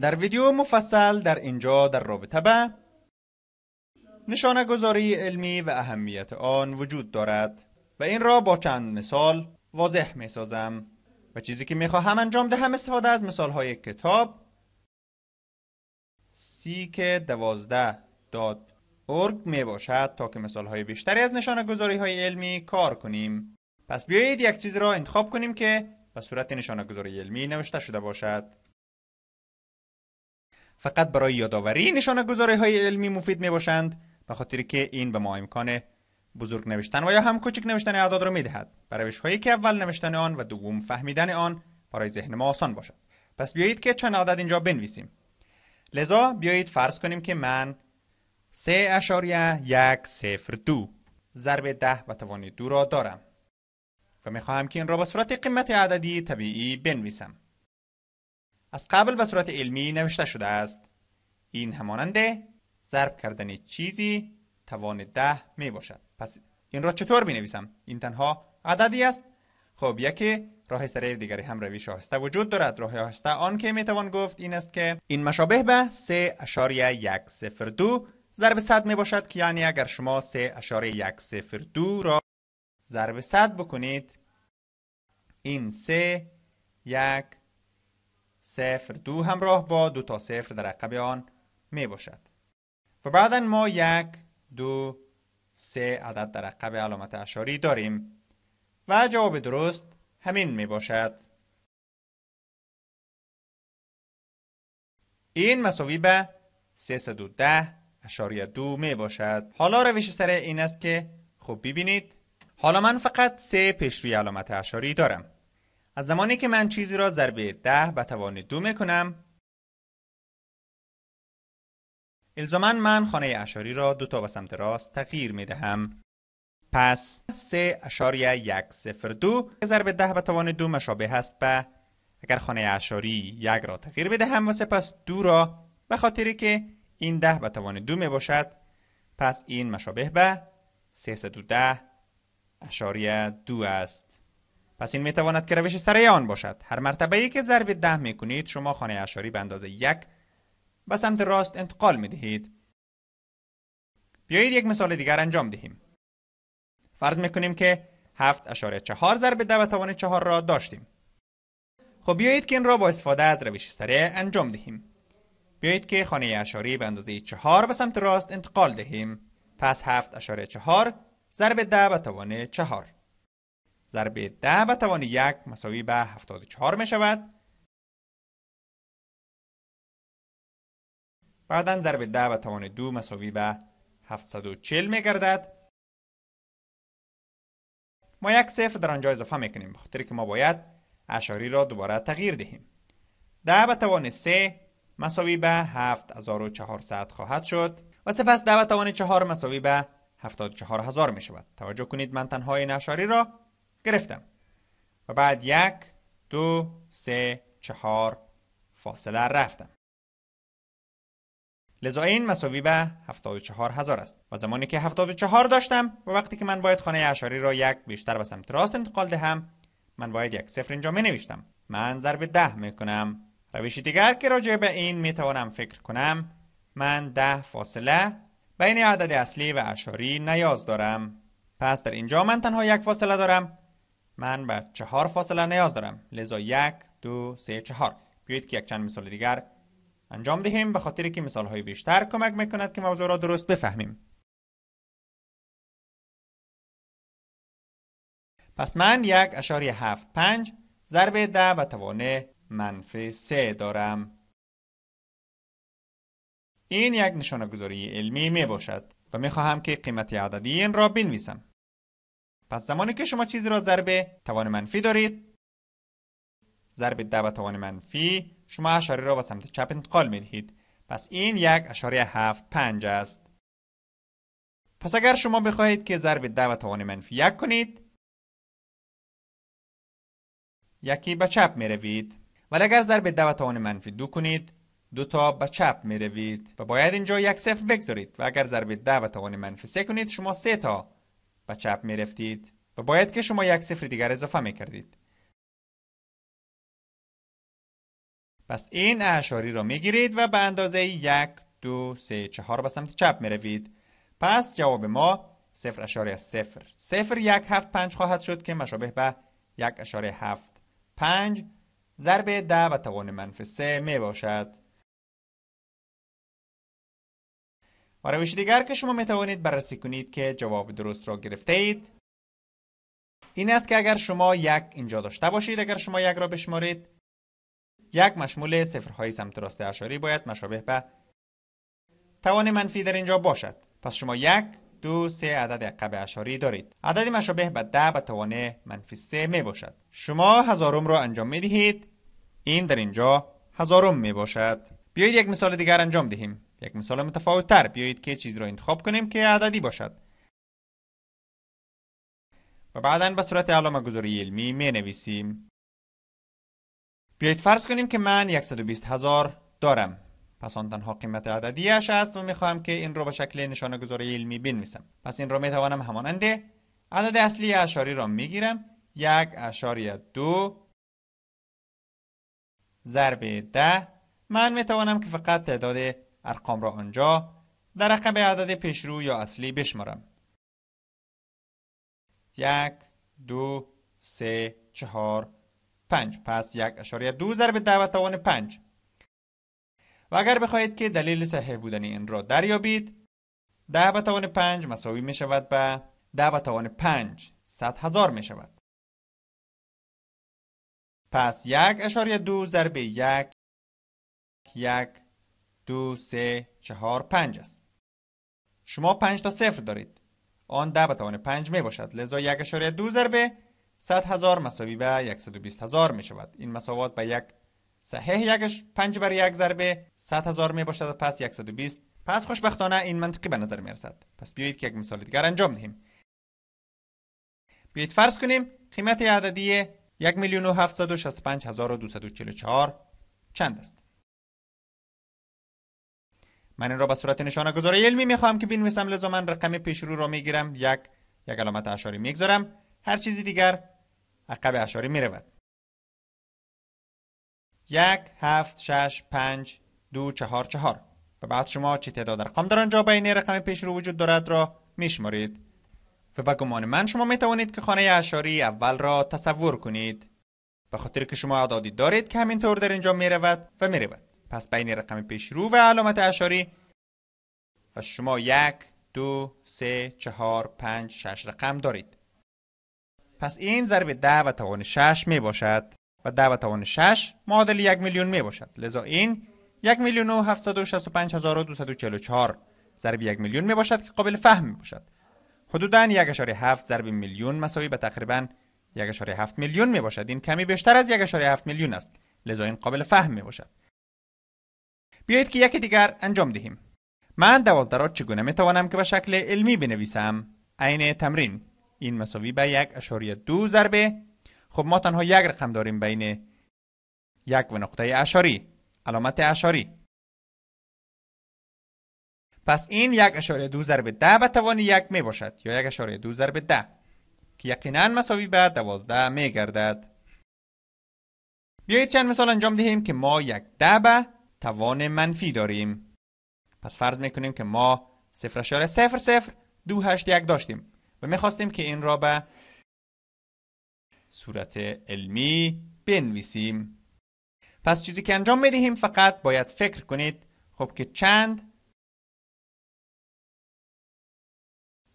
در ویدیو مفصل در اینجا در رابطه به نشانه گذاری علمی و اهمیت آن وجود دارد و این را با چند مثال واضح می سازم و چیزی که می خواهم انجام دهم استفاده از مثال های کتاب سیک دوازده داد ارگ می باشد تا که مثال های بیشتری از نشانه گذاری های علمی کار کنیم پس بیایید یک چیز را انتخاب کنیم که به صورت نشانه گذاری علمی نوشته شده باشد فقط برای یادآوری نشانه گذاره های علمی مفید می باشند به خاطر که این به ما امکان بزرگ نوشتن و یا هم کوچک نوشتن اعداد را میدهد دهد روش هایی که اول نوشتن آن و دوم فهمیدن آن برای ذهن ما آسان باشد پس بیایید که چند عدد اینجا بنویسیم لذا بیایید فرض کنیم که من سه اشاریه یک سفر دو ضرب ده و توانی دو را دارم و میخواهم که این را به صورت قیمت عددی طبیعی بنویسم از قبل به صورت علمی نوشته شده است این همانند ضرب کردن چیزی توان ده می باشد پس این را چطور می نویسم؟ این تنها عددی است خب یکی راه سریر دیگری هم روی شاهسته وجود دارد راه آهسته آن که می توان گفت این است که این مشابه به 3.102 ضرب صد می باشد که یعنی اگر شما دو را ضرب صد بکنید این 3 یک صفر دو همراه با دو تا صفر در عقب آن می باشد و بعدا ما یک دو سه عدد در عقب علامت اشاری داریم و جواب درست همین می باشد این مساوی به 310 اشاری دو می باشد حالا روش سره این است که خب ببینید حالا من فقط سه پیش روی علامت اشاری دارم از زمانی که من چیزی را ضربه ده به توان دو میکنم الزامن من خانه اشاری را دو تا به سمت راست تغییر می دهم. پس دو که ضرب ده به توان دو مشابه هست به اگر خانه اشاری یک را تغییر بدهم و سپس دو را به خاطری که این ده به توان دو می باشد پس این مشابه به 310 اشاری دو است پس این میتواند که روش سره آن باشد هر مرتبه ای که ضرب ده کنید شما خانه اشاری به اندازه یک به سمت راست انتقال دهید. بیایید یک مثال دیگر انجام دهیم فرض میکنیم که هفت اشاره چهار ضرب ده به توان چهار را داشتیم خب بیایید که این را با استفاده از روش سریع انجام دهیم بیایید که خانه اشاری به اندازه چهار به سمت راست انتقال دهیم پس هفت اشاره چهار ضرب 10 به توان چهار. ضرب 10 به توان یک مساوی به 74 می شود بعدا ضرب 10 به توان دو مساوی به 740 می گردد ما یک صفر در آنجا اضافه می کنیم بخاطر که ما باید اشاری را دوباره تغییر دهیم ده به توان 3 مساوی به 7400 خواهد شد و سپس ده به توان چهار مساوی به 74000 می شود توجه کنید من تنها این اشاری را گرفتم و بعد یک دو سه چهار فاصله رفتم لذا این مساوی به 74 هزار است و زمانی که چهار داشتم و وقتی که من باید خانه اشاری را یک بیشتر به سمت راست انتقال دهم من باید یک سفر اینجا می من ضرب ده می کنم روش دیگر که راجع به این میتوانم فکر کنم من ده فاصله بین عدد اصلی و اشاری نیاز دارم پس در اینجا من تنها یک فاصله دارم من به چهار فاصله نیاز دارم لذا یک دو سه چهار بیایید که یک چند مثال دیگر انجام دهیم به خاطر که مثال های بیشتر کمک میکند که موضوع را درست بفهمیم پس من یک اشاری هفت پنج ضرب ده و توانه منفی سه دارم این یک نشانه گذاری علمی می باشد و می خواهم که قیمت عددی این را بنویسم پس زمانی که شما چیزی را ضرب توان منفی دارید ضرب ده و توان منفی شما اشاره را به سمت چپ انتقال می دهید پس این یک اشاره هفت پنج است پس اگر شما بخواهید که ضرب ده و توان منفی یک کنید یکی به چپ می روید ولی اگر ضرب ده و توان منفی دو کنید دو تا به چپ می روید و باید اینجا یک صفر بگذارید و اگر ضرب ده و توان منفی سه کنید شما سه تا و چپ می رفتید و باید که شما یک صفر دیگر اضافه می کردید. پس این اعشاری را می گیرید و به اندازه یک دو سه چهار به سمت چپ می روید. پس جواب ما صفر اشاری از صفر صفر یک هفت پنج خواهد شد که مشابه به یک اشاره هفت پنج ضرب ده و توان منفی سه می باشد. و روش دیگر که شما می توانید بررسی کنید که جواب درست را گرفته اید این است که اگر شما یک اینجا داشته باشید اگر شما یک را بشمارید یک مشمول صفرهای سمت راست اشاری باید مشابه به توان منفی در اینجا باشد پس شما یک دو سه عدد عقب اشاری دارید عدد مشابه به ده به توان منفی سه می باشد شما هزارم را انجام می دهید این در اینجا هزارم می باشد بیایید یک مثال دیگر انجام دهیم یک مثال متفاوت تر بیایید که چیز را انتخاب کنیم که عددی باشد و بعدا به صورت علامه گذاری علمی می نویسیم بیایید فرض کنیم که من 120 هزار دارم پس آن تنها قیمت عددیش است و می خواهم که این را به شکل نشانه گذاری علمی بنویسم پس این را می توانم همانند عدد اصلی اشاری را می گیرم یک اشاری دو ضرب ده من می توانم که فقط تعداد ارقام را آنجا در رقم عدد پیشرو یا اصلی بشمارم یک دو سه چهار پنج پس یک اشاره دو ضرب ده و توان پنج و اگر بخواهید که دلیل صحیح بودن این را دریابید ده به توان پنج مساوی می شود به ده به توان پنج صد هزار می شود پس یک اشاره دو ضرب یک یک است. شما 5 تا صفر دارید آن د۰ به توان پنج میباشد لزا یک دو ضربه ۱۰ هزار مساوی به ۱ب0 میشود این مساوات به یک صحح یک بر یک ضربه ۱۰ هزار میباشد و پس ۱ب0 پس خوشبختانه این منطقی به نظر میرسد پس بیایید که یک مثال دیگر انجام دهیم بیایید فرض کنیم قیمت عددی ۱میلی۷۶۵ ۲۴چ چند است من این را به صورت نشانه گذاری علمی میخواهم که بنویسم لذا من رقم پیش رو را میگیرم یک یک علامت اشاری میگذارم هر چیزی دیگر عقب اشاری میرود یک هفت شش پنج دو چهار چهار و بعد شما چه تعداد رقم در آنجا بین رقم پیش رو وجود دارد را میشمارید و به گمان من شما می که خانه اشاری اول را تصور کنید به خاطر که شما عدادی دارید که همینطور در اینجا می رود و می پس بین رقم پیشرو و علامت اشاری و شما یک دو سه چهار پنج شش رقم دارید پس این ضرب ده و توان شش می باشد و ده و توان شش معادل یک میلیون می باشد لذا این یک میلیون و هفتصد و شست و پنج هزار و دوصد و چهل و چهار ضرب یک میلیون می باشد که قابل فهم می باشد حدودا یک اشاره هفت ضرب میلیون مساوی به تقریبا یک اشاره هفت میلیون می باشد این کمی بیشتر از یک اشاره هفت میلیون است لذا این قابل فهم می باشد بیایید که یکی دیگر انجام دهیم من دوازده را چگونه می توانم که به شکل علمی بنویسم عین تمرین این مساوی به یک اشاری دو ضربه خب ما تنها یک رقم داریم بین یک و نقطه اشاری علامت اشاری پس این یک اشاره دو ضربه ده به توانی یک می باشد یا یک اشاره دو ضربه ده که یقینا مساوی به دوازده می گردد بیایید چند مثال انجام دهیم که ما یک ده به توان منفی داریم پس فرض میکنیم که ما دو هشت یک داشتیم و میخواستیم که این را به صورت علمی بنویسیم پس چیزی که انجام میدهیم فقط باید فکر کنید خب که چند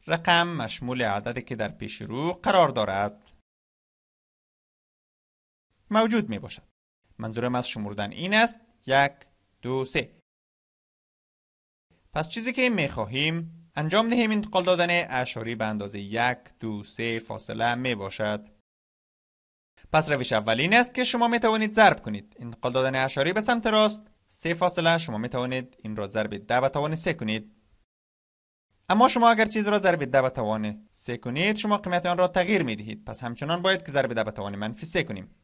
رقم مشمول عددی که در پیش رو قرار دارد موجود می باشد منظورم از شمردن این است یک دو سه پس چیزی که می خواهیم انجام دهیم انتقال دادن اشاری به اندازه یک دو سه فاصله می باشد پس روش اولین است که شما می توانید ضرب کنید انتقال دادن اشاری به سمت راست سه فاصله شما می توانید این را ضرب ده به توان سه کنید اما شما اگر چیز را ضرب ده به توان سه کنید شما قیمت آن را تغییر می دهید پس همچنان باید که ضرب ده به توان منفی سه کنیم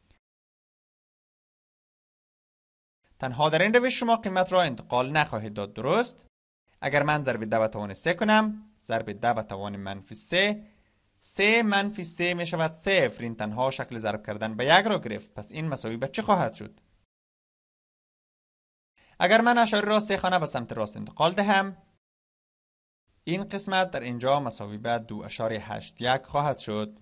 تنها در این روش شما قیمت را انتقال نخواهید داد درست اگر من ضرب ده به توان 3 کنم ضرب ده به توان منفی 3 3 منفی 3 می شود 0 این تنها شکل ضرب کردن به یک را گرفت پس این مساوی به چه خواهد شد اگر من اشاری را سه خانه به سمت راست انتقال دهم این قسمت در اینجا مساوی به 2.81 خواهد شد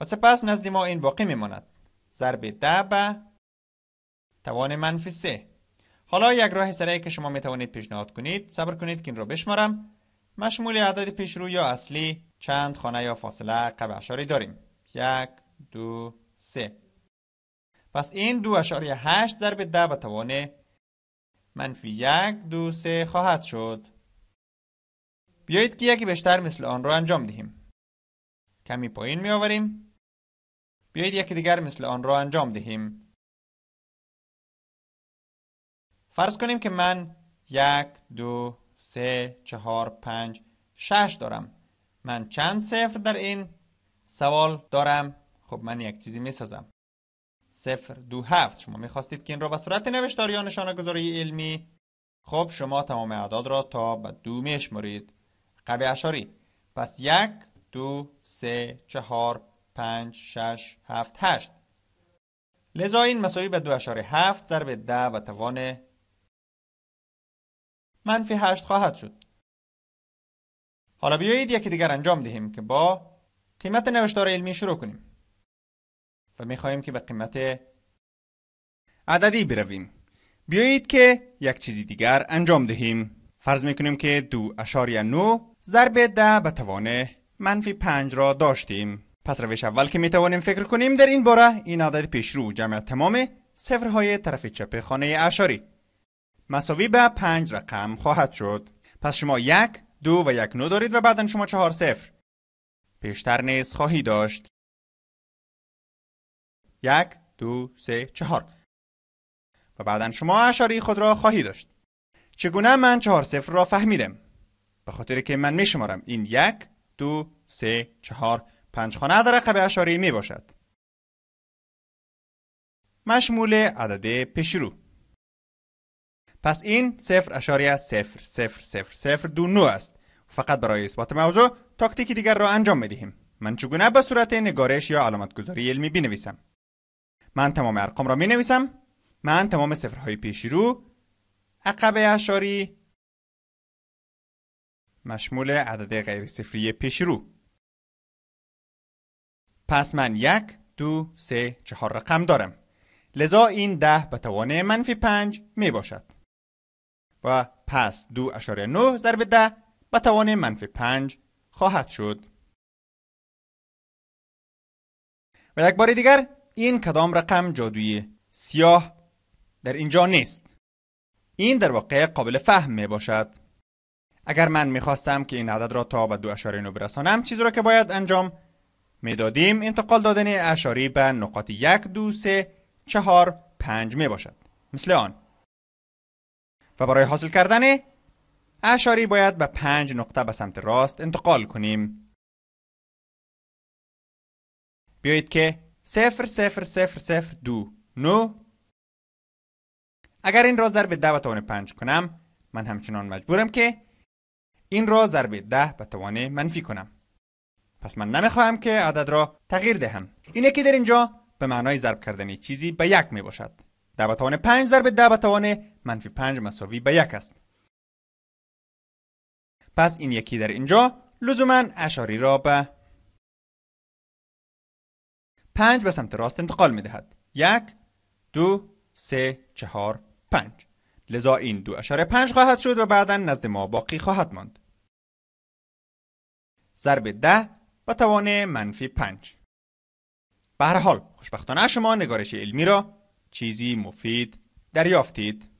و سپس نزد ما این باقی میماند ضرب 10 به توان منفی سه. حالا یک راه سریع که شما می توانید پیشنهاد کنید صبر کنید که این را بشمارم مشمول عدد پیشرو یا اصلی چند خانه یا فاصله قبل اشاری داریم یک دو سه پس این دو اشاری هشت ضرب ده به توان منفی یک دو سه خواهد شد بیایید که یکی بیشتر مثل آن را انجام دهیم کمی پایین می آوریم بیایید یکی دیگر مثل آن را انجام دهیم فرض کنیم که من یک دو سه چهار پنج شش دارم من چند صفر در این سوال دارم خب من یک چیزی میسازم صفر دو هفت شما میخواستید که این را به صورت نوشتار یا نشانه گذاری علمی خب شما تمام اعداد را تا به دو میشمرید قبل اشاری پس یک دو سه چهار پنج شش هفت هشت لذا این مساوی به دو اشاره هفت ضرب ده و توان منفی 8 خواهد شد حالا بیایید یکی دیگر انجام دهیم که با قیمت نوشتار علمی شروع کنیم و خواهیم که به قیمت عددی برویم بیایید که یک چیزی دیگر انجام دهیم فرض می کنیم که دو اشاری نو ضرب ده به توان منفی پنج را داشتیم پس روش اول که توانیم فکر کنیم در این باره این عدد پیشرو جمع تمام صفرهای طرف چپ خانه اشاری ما سو زیبا پنج رقم خواهد شد پس شما 1 2 و 1 9 دارید و بعدن شما 4 صفر. بیشتر نیز ای داشت 1 2 3 4 و بعدن شما اشارهی خود را خواهی داشت چگونه من 4 0 را فهمیدم به خاطر که من می این 1 2 3 4 پنج خانه در رقه اشارهی میباشد مشموله عددی پیشرو پس این دو نو است فقط برای اثبات موضوع تاکتیک دیگر را انجام دهیم. من چگونه به صورت نگارش یا علامت گذاری علمی بنویسم من تمام ارقام را می نویسم من تمام صفرهای پیشی رو عقب اشاری مشمول عدد غیر صفری پیش رو پس من یک دو سه چهار رقم دارم لذا این ده به توان منفی پنج می باشد و پس 2.9 ضرب 10 به توان منفی 5 خواهد شد. و یک بار دیگر این کدام رقم جادویی سیاه در اینجا نیست. این در واقع قابل فهم می باشد. اگر من میخواستم که این عدد را تا به 2.9 برسانم چیزی را که باید انجام میدادیم انتقال دادن اعشاری به نقاط 1 2 3 4 5 میباشد مثل آن و برای حاصل کردن اشاری باید به پنج نقطه به سمت راست انتقال کنیم بیایید که سفر سفر سفر سفر دو نو اگر این را ضرب ده به توان پنج کنم من همچنان مجبورم که این را ضرب ده به توان منفی کنم پس من نمیخواهم که عدد را تغییر دهم این که در اینجا به معنای ضرب کردن چیزی به یک می باشد ده به توان 5 ضرب ده به توان منفی 5 مساوی به یک است پس این یکی در اینجا لزوما اشاری را به 5 به سمت راست انتقال می دهد یک دو سه چهار پنج لذا این دو اشاره پنج خواهد شد و بعدا نزد ما باقی خواهد ماند ضرب ده به توان منفی پنج به هر حال خوشبختانه شما نگارش علمی را چیزی مفید دریافتید؟